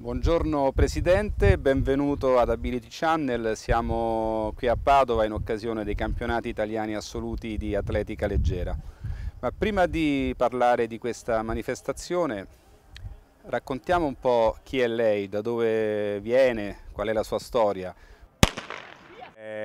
Buongiorno Presidente, benvenuto ad Ability Channel, siamo qui a Padova in occasione dei campionati italiani assoluti di atletica leggera. Ma prima di parlare di questa manifestazione raccontiamo un po' chi è lei, da dove viene, qual è la sua storia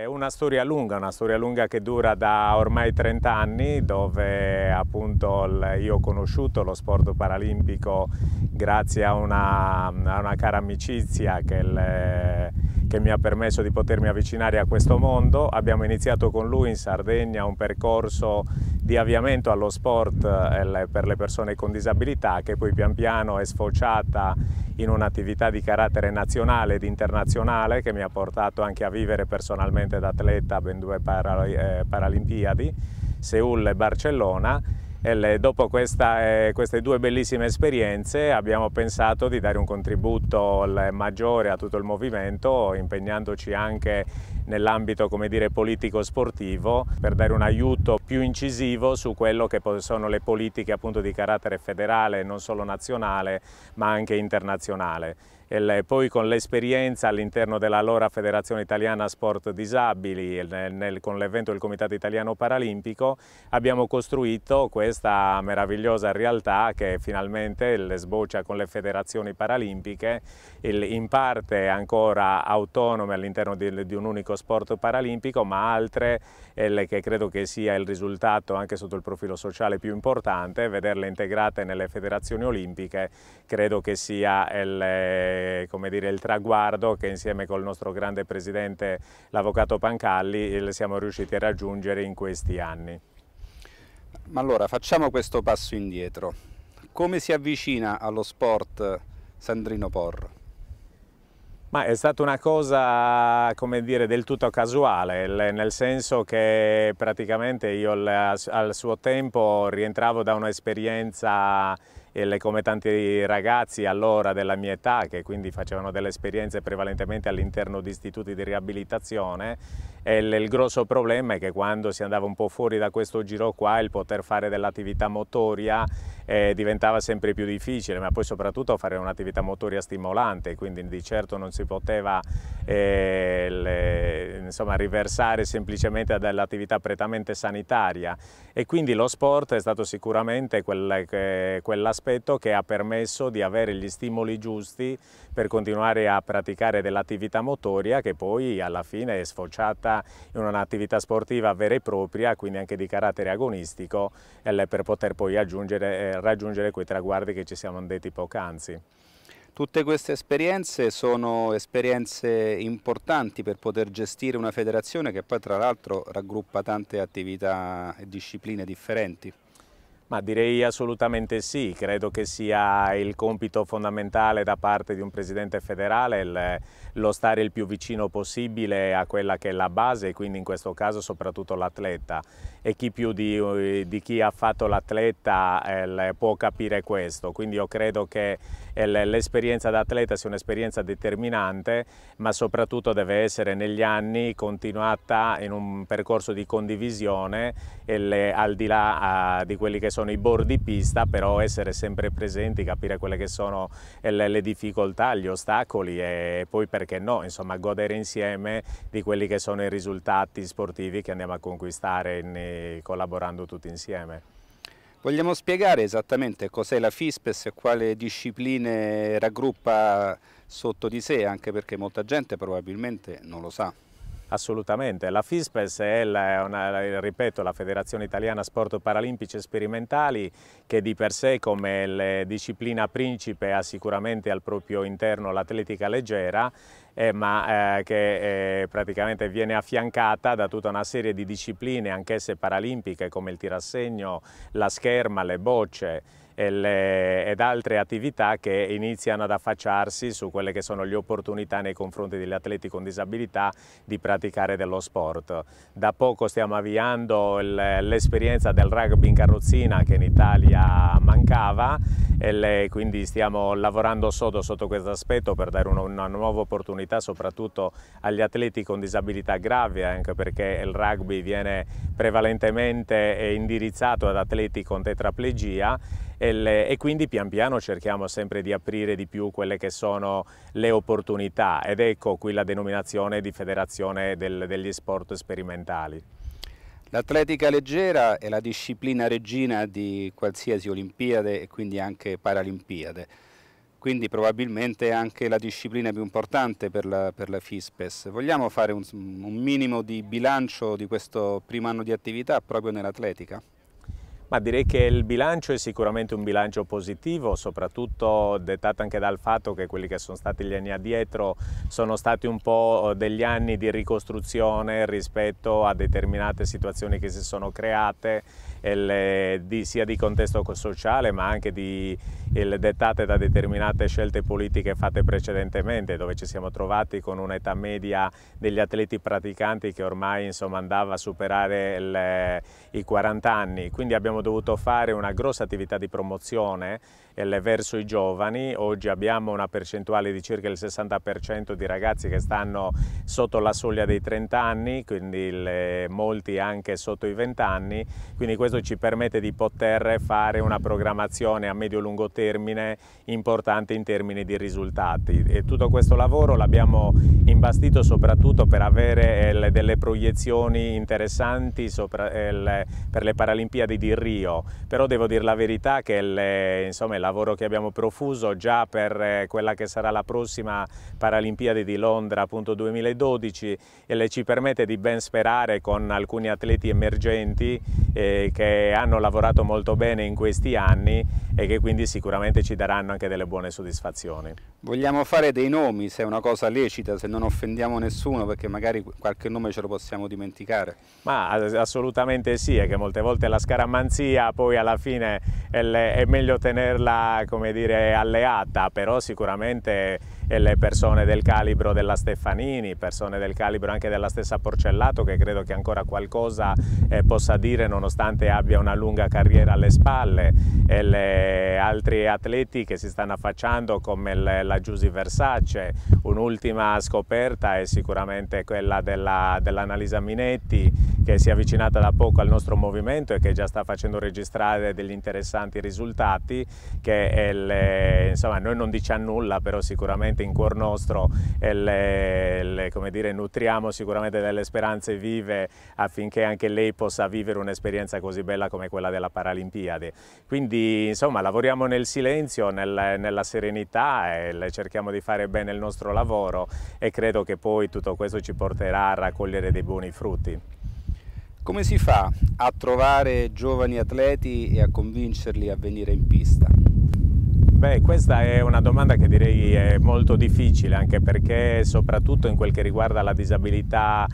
una storia lunga, una storia lunga che dura da ormai 30 anni dove appunto io ho conosciuto lo sport paralimpico grazie a una, a una cara amicizia che, il, che, mi ha permesso di potermi avvicinare a questo mondo. Abbiamo iniziato con lui in Sardegna un percorso di avviamento allo sport eh, per le persone con disabilità che poi pian piano è sfociata in un'attività di carattere nazionale ed internazionale che mi ha portato anche a vivere personalmente da atleta ben due eh, Paralimpiadi, Seul e Barcellona e dopo questa, eh, queste due bellissime esperienze abbiamo pensato di dare un contributo maggiore a tutto il movimento impegnandoci anche nell'ambito politico-sportivo per dare un aiuto più incisivo su quello che sono le politiche appunto, di carattere federale non solo nazionale ma anche internazionale e poi con l'esperienza all'interno dell'allora Federazione Italiana Sport Disabili nel, nel, con l'evento del Comitato Italiano Paralimpico abbiamo costruito questa meravigliosa realtà che finalmente sboccia con le federazioni paralimpiche il, in parte ancora autonome all'interno di, di, un unico sport paralimpico ma altre il, che credo che sia il risultato anche sotto il profilo sociale più importante vederle integrate nelle federazioni olimpiche credo che sia il come dire, il traguardo che insieme col nostro grande presidente, l'avvocato Pancalli, siamo riusciti a raggiungere in questi anni. Ma allora facciamo questo passo indietro. Come si avvicina allo sport Sandrino Porro? Ma è stata una cosa, come dire, del tutto casuale, nel senso che praticamente io al suo tempo rientravo da un'esperienza come tanti ragazzi allora della mia età che quindi facevano delle esperienze prevalentemente all'interno di istituti di riabilitazione il, il, grosso problema è che quando si andava un po' fuori da questo giro qua il poter fare dell'attività motoria eh, diventava sempre più difficile ma poi soprattutto fare un'attività motoria stimolante quindi di certo non si poteva eh, le, insomma, riversare semplicemente dall'attività prettamente sanitaria e quindi lo sport è stato sicuramente quel, eh, quell'aspetto che ha permesso di avere gli stimoli giusti per continuare a praticare dell'attività motoria che poi alla fine è sfociata in un'attività sportiva vera e propria, quindi anche di carattere agonistico, per poter poi eh, raggiungere quei traguardi che ci siamo detti poc'anzi. Tutte queste esperienze sono esperienze importanti per poter gestire una federazione che poi tra l'altro raggruppa tante attività e discipline differenti. Ma direi assolutamente sì, credo che sia il compito fondamentale da parte di un Presidente federale il, lo stare il più vicino possibile a quella che è la base e quindi in questo caso soprattutto l'atleta e chi più di, di chi ha fatto l'atleta eh, può capire questo, quindi io credo che eh, l'esperienza d'atleta sia un'esperienza determinante ma soprattutto deve essere negli anni continuata in un percorso di condivisione le, al di là a, ah, di quelli che sono i bordi pista, però essere sempre presenti, capire quelle che sono eh, le, le difficoltà, gli ostacoli e poi perché no, insomma godere insieme di quelli che sono i risultati sportivi che andiamo a conquistare in, eh, collaborando tutti insieme. Vogliamo spiegare esattamente cos'è la FISPES e quale discipline raggruppa sotto di sé, anche perché molta gente probabilmente non lo sa. Assolutamente, la FISPES è, la, una, ripeto, la Federazione Italiana Sport Paralimpici Sperimentali che di per sé come disciplina principe ha sicuramente al proprio interno l'atletica leggera eh, ma eh, che eh, praticamente viene affiancata da tutta una serie di discipline anch'esse paralimpiche come il tirassegno, la scherma, le bocce ed altre attività che iniziano ad affacciarsi su quelle che sono le opportunità nei confronti degli atleti con disabilità di praticare dello sport. Da poco stiamo avviando l'esperienza del rugby in carrozzina che in Italia mancava e quindi stiamo lavorando sodo sotto questo aspetto per dare una, nuova opportunità soprattutto agli atleti con disabilità gravi eh, anche perché il rugby viene prevalentemente eh, indirizzato ad atleti con tetraplegia e quindi pian piano cerchiamo sempre di aprire di più quelle che sono le opportunità ed ecco qui la denominazione di federazione del, degli sport sperimentali. L'atletica leggera è la disciplina regina di qualsiasi Olimpiade e quindi anche Paralimpiade, quindi probabilmente anche la disciplina più importante per la, per la FISPES. Vogliamo fare un, un minimo di bilancio di questo primo anno di attività proprio nell'atletica? Ma direi che il bilancio è sicuramente un bilancio positivo, soprattutto dettato anche dal fatto che quelli che sono stati gli anni addietro sono stati un po' eh, degli anni di ricostruzione rispetto a determinate situazioni che si sono create il, di, sia di contesto sociale ma anche di, il, dettate da determinate scelte politiche fatte precedentemente dove ci siamo trovati con un'età media degli atleti praticanti che ormai insomma, andava a superare il, i 40 anni quindi abbiamo dovuto fare una grossa attività di promozione eh, verso i giovani oggi abbiamo una percentuale di circa il 60% di ragazzi che stanno sotto la soglia dei 30 anni quindi molti anche sotto i 20 anni quindi questo questo ci permette di poter fare una programmazione a medio-lungo termine importante in termini di risultati e tutto questo lavoro l'abbiamo imbastito soprattutto per avere eh, delle proiezioni interessanti eh, per le Paralimpiadi di Rio, però devo dire la verità che il, insomma, il lavoro che abbiamo profuso già per eh, quella che sarà la prossima Paralimpiadi di Londra appunto 2012 ci permette di ben sperare con alcuni atleti emergenti che che hanno lavorato molto bene in questi anni e che quindi sicuramente ci daranno anche delle buone soddisfazioni. Vogliamo fare dei nomi se è una cosa lecita, se non offendiamo nessuno perché magari qualche nome ce lo possiamo dimenticare. Ma assolutamente sì, è che molte volte la scaramanzia poi alla fine è meglio tenerla come dire alleata, però sicuramente e le persone del calibro della Stefanini, persone del calibro anche della stessa Porcellato che credo che ancora qualcosa eh, possa dire nonostante abbia una lunga carriera alle spalle e le altri atleti che si stanno affacciando come le, la Giusi Versace, un'ultima scoperta è sicuramente quella dell'Analisa dell Minetti che si è avvicinata da poco al nostro movimento e che già sta facendo registrare degli interessanti risultati che le, insomma noi non diciamo nulla però sicuramente in cuor nostro e le, le, come dire, nutriamo sicuramente delle speranze vive affinché anche lei possa vivere un'esperienza così bella come quella della Paralimpiade. Quindi insomma lavoriamo nel silenzio, nel, nella serenità e cerchiamo di fare bene il nostro lavoro e credo che poi tutto questo ci porterà a raccogliere dei buoni frutti. Come si fa a trovare giovani atleti e a convincerli a venire in pista? Beh, questa è una domanda che direi è molto difficile, anche perché soprattutto in quel che riguarda la disabilità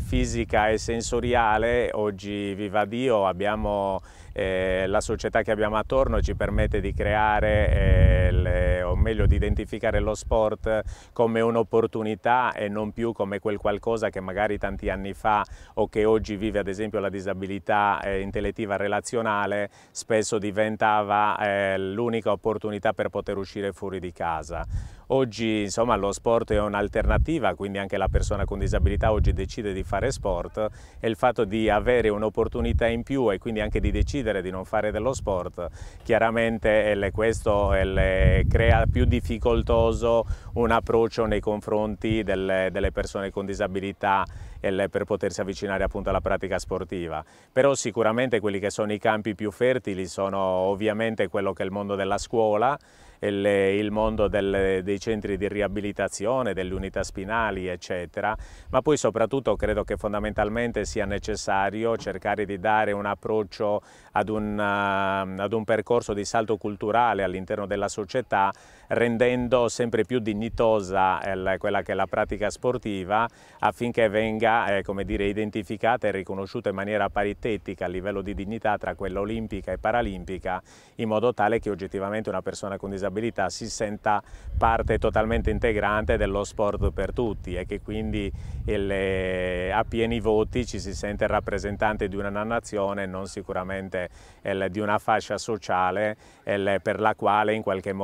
fisica e sensoriale, oggi viva Dio abbiamo eh, la società che abbiamo attorno ci permette di creare eh, le o meglio di identificare lo sport come un'opportunità e non più come quel qualcosa che magari tanti anni fa o che oggi vive ad esempio la disabilità eh, intellettiva relazionale spesso diventava eh, l'unica opportunità per poter uscire fuori di casa. Oggi insomma, lo sport è un'alternativa, quindi anche la persona con disabilità oggi decide di fare sport e il fatto di avere un'opportunità in più e quindi anche di decidere di non fare dello sport, chiaramente eh, questo eh, crea più difficoltoso un approccio nei confronti delle, delle persone con disabilità per potersi avvicinare appunto alla pratica sportiva. Però sicuramente quelli che sono i campi più fertili sono ovviamente quello che è il mondo della scuola, il, il mondo del, dei centri di riabilitazione, delle unità spinali eccetera, ma poi soprattutto credo che fondamentalmente sia necessario cercare di dare un approccio ad un, ad un percorso di salto culturale all'interno della società rendendo sempre più dignitosa eh, quella che è la pratica sportiva affinché venga eh, come dire, identificata e riconosciuta in maniera paritetica a livello di dignità tra quella olimpica e paralimpica in modo tale che oggettivamente una persona con disabilità si senta parte totalmente integrante dello sport per tutti e che quindi il, eh, a pieni voti ci si sente rappresentante di una nazione non sicuramente il, di una fascia sociale il, per la quale in qualche modo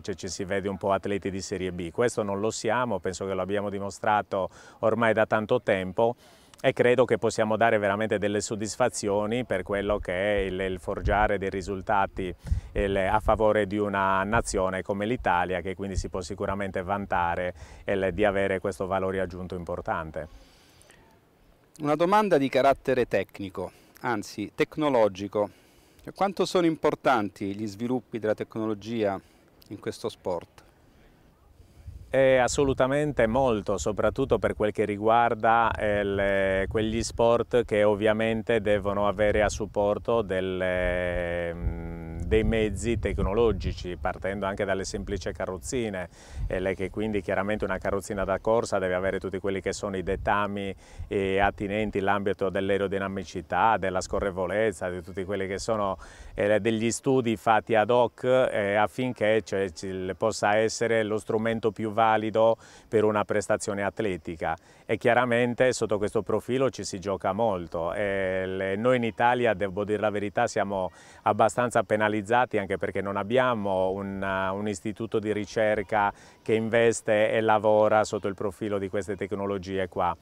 cioè ci si vede un po' atleti di Serie B. Questo non lo siamo, penso che lo abbiamo dimostrato ormai da tanto tempo e credo che possiamo dare veramente delle soddisfazioni per quello che è il, il forgiare dei risultati il, a favore di una nazione come l'Italia che quindi si può sicuramente vantare il, di avere questo valore aggiunto importante. Una domanda di carattere tecnico, anzi tecnologico. Quanto sono importanti gli sviluppi della tecnologia in questo sport? Eh, assolutamente molto, soprattutto per quel che riguarda eh, le, quegli sport che ovviamente devono avere a supporto delle, mm, dei mezzi tecnologici, partendo anche dalle semplici carrozzine, eh, che quindi chiaramente una carrozzina da corsa deve avere tutti quelli che sono i dettami eh, attinenti all'ambito dell'aerodinamicità, della scorrevolezza, di tutti quelli che sono eh, degli studi fatti ad hoc eh, affinché cioè, possa essere lo strumento più valido per una prestazione atletica e chiaramente sotto questo profilo ci si gioca molto. Eh, le, noi in Italia, devo dire la verità, siamo abbastanza penalizzati penalizzati anche perché non abbiamo un, eh, un istituto di ricerca che investe e lavora sotto il profilo di queste tecnologie qua.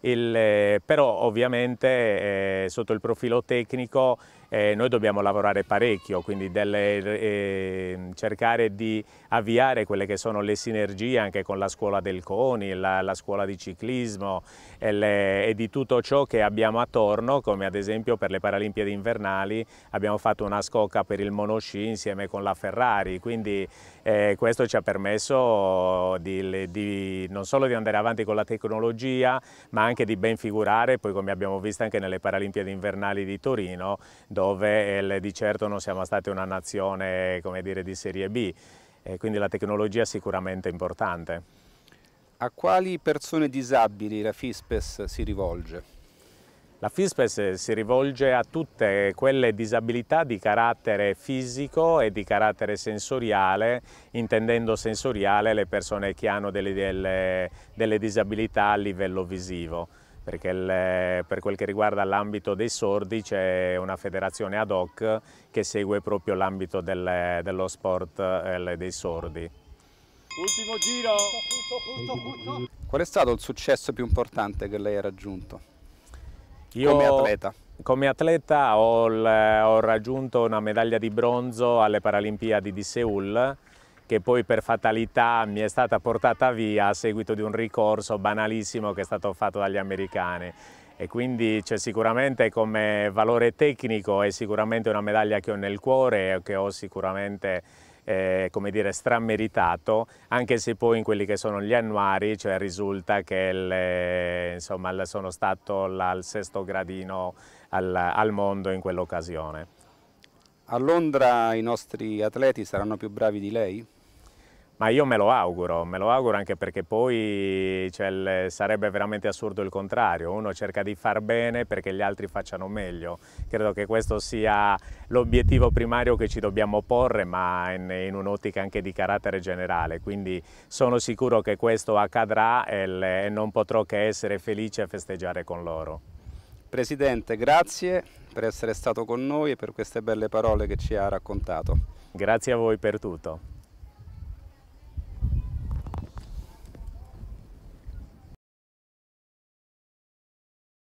Il, eh, però ovviamente eh, sotto il profilo tecnico eh, noi dobbiamo lavorare parecchio, quindi delle, eh, cercare di avviare quelle che sono le sinergie anche con la scuola del CONI, la, la scuola di ciclismo e, le, e, di tutto ciò che abbiamo attorno, come ad esempio per le Paralimpiadi invernali abbiamo fatto una scocca per il monosci insieme con la Ferrari, quindi eh, questo ci ha permesso di, di, non solo di andare avanti con la tecnologia, ma anche di ben figurare, poi come abbiamo visto anche nelle Paralimpiadi invernali di Torino, dove eh, di certo non siamo stati una nazione dire, di serie B, quindi la tecnologia è sicuramente importante. A quali persone disabili la FISPES si rivolge? La FISPES eh, si rivolge a tutte quelle disabilità di carattere fisico e di carattere sensoriale, intendendo sensoriale le persone che hanno delle, delle, delle disabilità a livello visivo perché il, eh, per quel che riguarda l'ambito dei sordi c'è una federazione ad hoc che segue proprio l'ambito del, dello sport eh, dei sordi. Ultimo giro! Qual è stato il successo più importante che lei ha raggiunto Io, come atleta? Come atleta ho, ho raggiunto una medaglia di bronzo alle Paralimpiadi di Seoul che poi per fatalità mi è stata portata via a seguito di un ricorso banalissimo che è stato fatto dagli americani e quindi c'è sicuramente come valore tecnico è sicuramente una medaglia che ho nel cuore e che ho sicuramente eh, come dire, strameritato, anche se poi in quelli che sono gli annuari, cioè risulta che le, eh, insomma, sono stato al sesto gradino al, al mondo in quell'occasione. A Londra i nostri atleti saranno più bravi di lei? Ma io me lo auguro, me lo auguro anche perché poi cioè, sarebbe veramente assurdo il contrario, uno cerca di far bene perché gli altri facciano meglio. Credo che questo sia l'obiettivo primario che ci dobbiamo porre, ma in, in un'ottica anche di carattere generale, quindi sono sicuro che questo accadrà e, e non potrò che essere felice a festeggiare con loro. Presidente, grazie per essere stato con noi e per queste belle parole che ci ha raccontato. Grazie a voi per tutto.